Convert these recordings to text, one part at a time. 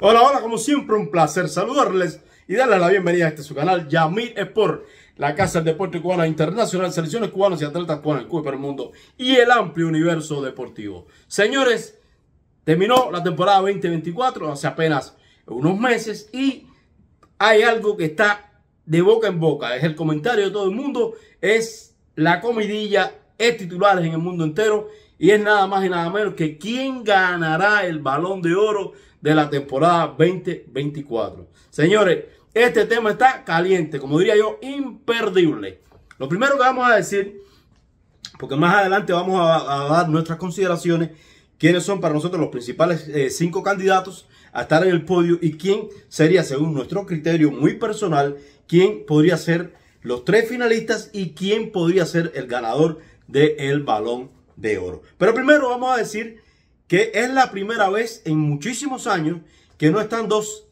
Hola, hola, como siempre un placer saludarles y darles la bienvenida a este su canal Yamir Sport, la casa del deporte cubano internacional, selecciones cubanas y atletas cubanas, el Cuba mundo y el amplio universo deportivo. Señores, terminó la temporada 2024 hace apenas unos meses y hay algo que está de boca en boca, es el comentario de todo el mundo, es la comidilla es titulares en el mundo entero y es nada más y nada menos que quién ganará el balón de oro de la temporada 2024. Señores, este tema está caliente, como diría yo, imperdible. Lo primero que vamos a decir, porque más adelante vamos a, dar nuestras consideraciones, quiénes son para nosotros los principales eh, cinco candidatos a estar en el podio y quién sería, según nuestro criterio muy personal, quién podría ser los tres finalistas y quién podría ser el ganador del el balón de oro. Pero primero vamos a decir que es la primera vez en muchísimos años que no están dos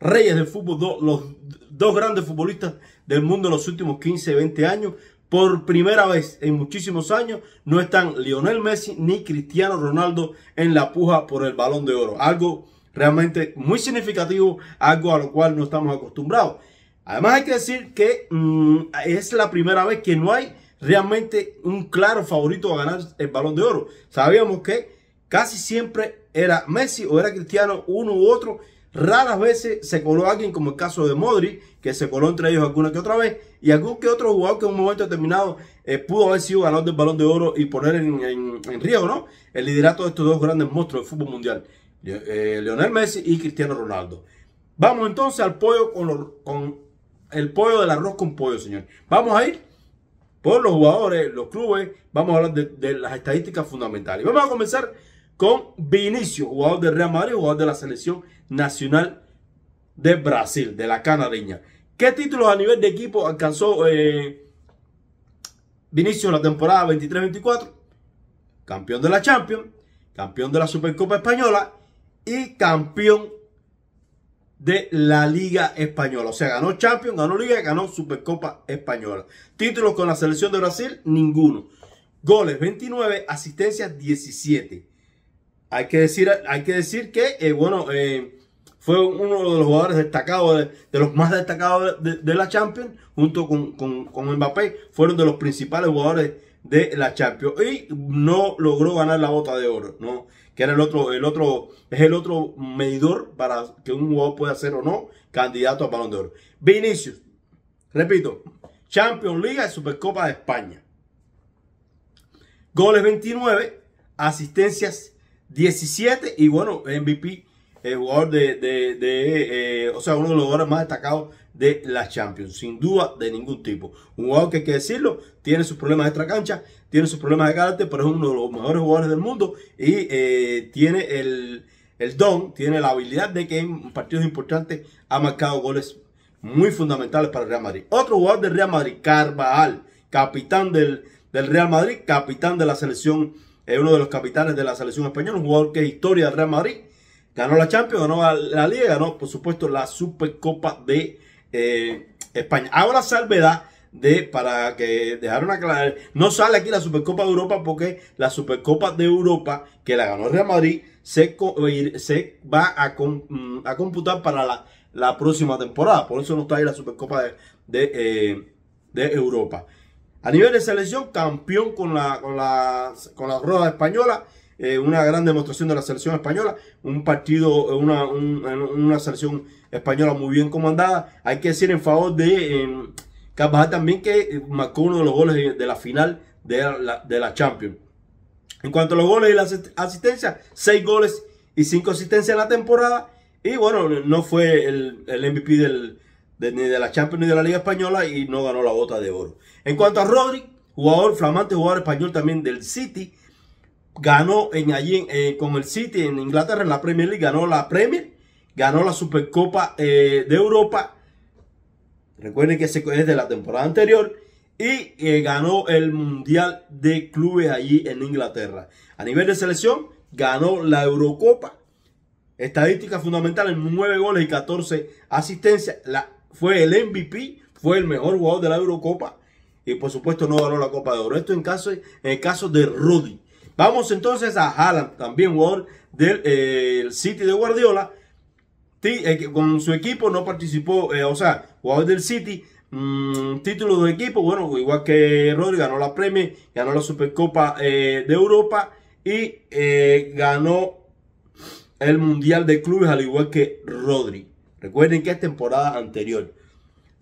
reyes del fútbol, los dos grandes futbolistas del mundo en los últimos 15, 20 años. Por primera vez en muchísimos años no están Lionel Messi ni Cristiano Ronaldo en la puja por el balón de oro. Algo realmente muy significativo, algo a lo cual no estamos acostumbrados. Además hay que decir que mm, es la primera vez que no hay realmente un claro favorito a ganar el balón de oro. Sabíamos que casi siempre era Messi o era Cristiano, uno u otro. Raras veces se coló alguien, como el caso de Modri, que se coló entre ellos alguna que otra vez, y algún que otro jugador que en un momento determinado eh, pudo haber sido ganador del balón de oro y poner en, riesgo ¿no? el liderato de estos dos grandes monstruos del fútbol mundial, eh, Messi y Cristiano Ronaldo. Vamos entonces al pollo con, con el pollo del arroz con pollo, señor. Vamos a ir por los jugadores, los clubes. Vamos a hablar de, las estadísticas fundamentales. Vamos a comenzar con Vinicio, jugador del Real Madrid, jugador de la selección nacional de Brasil, de la canadiña ¿Qué títulos a nivel de equipo alcanzó eh, en la temporada 23-24? Campeón de la Champions, campeón de la Supercopa Española y campeón de la Liga Española. O sea, ganó Champions, ganó Liga, ganó Supercopa Española. Títulos con la selección de Brasil, ninguno. Goles 29, asistencia 17. Hay que decir, hay que, decir que, eh, bueno, eh, fue uno de los jugadores destacados, de, los más destacados de, la Champions, junto con, con Mbappé. Fueron de los principales jugadores de la Champions y no logró ganar la bota de oro, ¿no? Que era el otro, el otro, es el otro medidor para que un jugador pueda ser o no candidato a balón de oro. Vinicius, repito, Champions League. y Supercopa de España. Goles 29, asistencias 17 y bueno, MVP el jugador de, eh, o sea, uno de los jugadores más destacados de la Champions, sin duda de ningún tipo. Un jugador que hay que decirlo, tiene sus problemas de extra cancha, tiene sus problemas de carácter, pero es uno de los mejores jugadores del mundo y eh, tiene el, don, tiene la habilidad de que en partidos importantes ha marcado goles muy fundamentales para el Real Madrid. Otro jugador del Real Madrid, Carvajal, capitán del, del Real Madrid, capitán de la selección, eh, uno de los capitanes de la selección española, un jugador que es historia del Real Madrid Ganó la Champions, ganó la, Liga, ganó, por supuesto, la Supercopa de eh, España. Ahora salvedad de, para que dejaron aclarar, no sale aquí la Supercopa de Europa porque la Supercopa de Europa, que la ganó Real Madrid, se, eh, va mm, a, computar para la, próxima temporada. Por eso no está ahí la Supercopa eh, de, Europa. A nivel de selección, campeón con la, con la, con Española, eh, una gran demostración de la selección española, un partido, eh, una, selección española muy bien comandada. Hay que decir en favor de eh, también que eh, marcó uno de los goles de, la final de la, de la Champions. En cuanto a los goles y las asistencias, seis goles y cinco asistencias en la temporada. Y bueno, no fue el, el MVP de, ni de la Champions ni de la Liga Española y no ganó la bota de oro. En cuanto a Rodri, jugador flamante, jugador español también del City, ganó en allí eh, con el City en Inglaterra en la Premier League, ganó la Premier, ganó la Supercopa eh, de Europa. Recuerden que es de la temporada anterior. Y eh, ganó el Mundial de Clubes allí en Inglaterra. A nivel de selección, ganó la Eurocopa. Estadística fundamental 9 goles y 14 asistencias. fue el MVP, fue el mejor jugador de la Eurocopa. Y por supuesto no ganó la Copa de Oro. Esto en, caso, en el caso de Rudy. Vamos entonces a Haaland, también jugador del eh, City de Guardiola. Eh, con su equipo no participó, eh, o sea, jugador del City, Títulos mm, título de equipo, bueno, igual que Rodri, ganó la Premier, ganó la Supercopa de Europa y ganó el Mundial de Clubes, al igual que Rodri. Recuerden que es temporada anterior.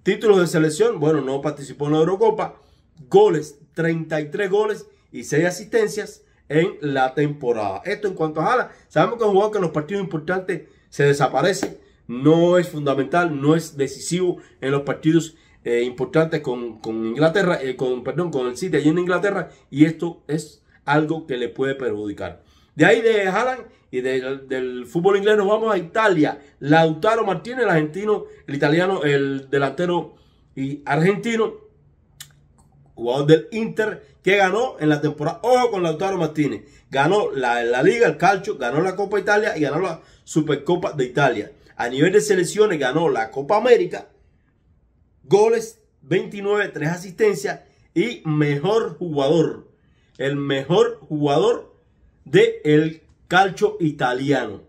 Títulos de selección, bueno, no participó en la Eurocopa. Goles, 33 goles y 6 asistencias en la temporada. Esto en cuanto a Haaland, sabemos que es un jugador que en los partidos importantes se desaparece, no es fundamental, no es decisivo en los partidos eh, importantes con, Inglaterra, eh, con, perdón, con el City allí en Inglaterra, y esto es algo que le puede perjudicar. De ahí de Haaland y del, del fútbol inglés nos vamos a Italia. Lautaro Martínez, el argentino, el italiano, el delantero y argentino jugador del Inter, que ganó en la temporada, ojo con Lautaro Martínez, ganó la, Liga, el Calcio, ganó la Copa Italia y ganó la Supercopa de Italia. A nivel de selecciones ganó la Copa América, goles 29, 3 asistencias y mejor jugador, el mejor jugador del el calcio italiano.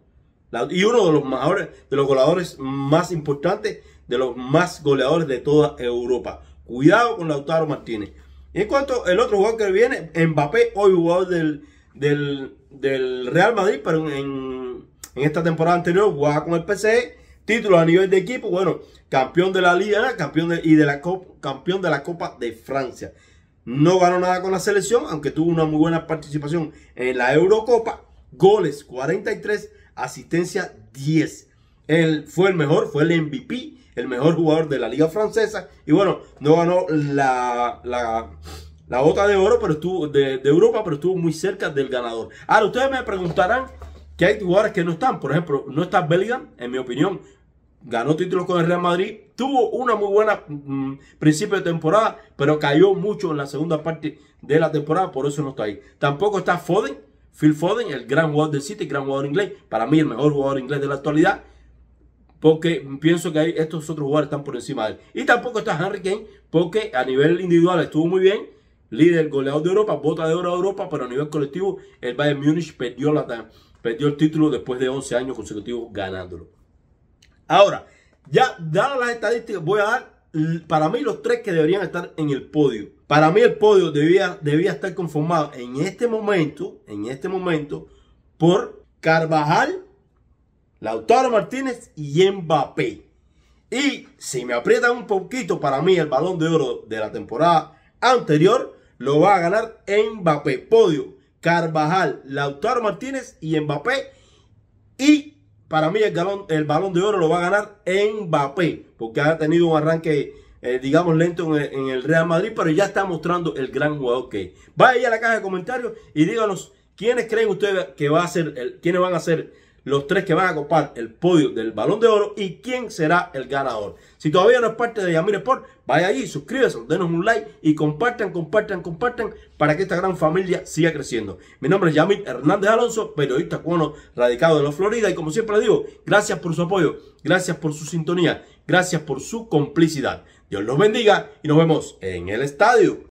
Y uno de los mejores, de los goleadores más importantes, de los más goleadores de toda Europa. Cuidado con Lautaro Martínez. en cuanto al otro jugador que viene, Mbappé, hoy jugador del, Real Madrid, pero en, esta temporada anterior jugaba con el PSG. Título a nivel de equipo, bueno, campeón de la Liga campeón y de la Copa, campeón de la Copa de Francia. No ganó nada con la selección, aunque tuvo una muy buena participación en la Eurocopa. Goles 43, asistencia 10. Él fue el mejor, fue el MVP, el mejor jugador de la liga francesa. Y bueno, no ganó la, bota de oro pero estuvo de, Europa, pero estuvo muy cerca del ganador. Ahora, ustedes me preguntarán que hay jugadores que no están. Por ejemplo, no está Bellingham, en mi opinión. Ganó títulos con el Real Madrid, tuvo una muy buena mm, principio de temporada, pero cayó mucho en la segunda parte de la temporada, por eso no está ahí. Tampoco está Foden, Phil Foden, el gran jugador del City, gran jugador inglés, para mí el mejor jugador inglés de la actualidad porque pienso que estos otros jugadores están por encima de él. Y tampoco está Henry Kane, porque a nivel individual estuvo muy bien, líder, goleador de Europa, bota de oro a Europa, pero a nivel colectivo el Bayern Múnich perdió, la, perdió el título después de 11 años consecutivos ganándolo. Ahora, ya dadas las estadísticas, voy a dar para mí los tres que deberían estar en el podio. Para mí el podio debía, debía estar conformado en este momento, en este momento, por Carvajal, Lautaro Martínez y Mbappé. Y si me aprietan un poquito para mí el balón de oro de la temporada anterior, lo va a ganar Mbappé. Podio, Carvajal, Lautaro Martínez y Mbappé. Y para mí el, el balón de oro lo va a ganar Mbappé, porque ha tenido un arranque, eh, digamos, lento en el, Real Madrid, pero ya está mostrando el gran jugador que es. Vaya a la caja de comentarios y díganos quiénes creen ustedes que va a ser, el, quiénes van a ser los tres que van a ocupar el podio del Balón de Oro y quién será el ganador. Si todavía no es parte de Yamir Sport, vaya allí, suscríbase, denos un like y compartan, compartan, compartan para que esta gran familia siga creciendo. Mi nombre es Yamir Hernández Alonso, periodista cubano radicado de la Florida y como siempre digo, gracias por su apoyo, gracias por su sintonía, gracias por su complicidad. Dios los bendiga y nos vemos en el estadio.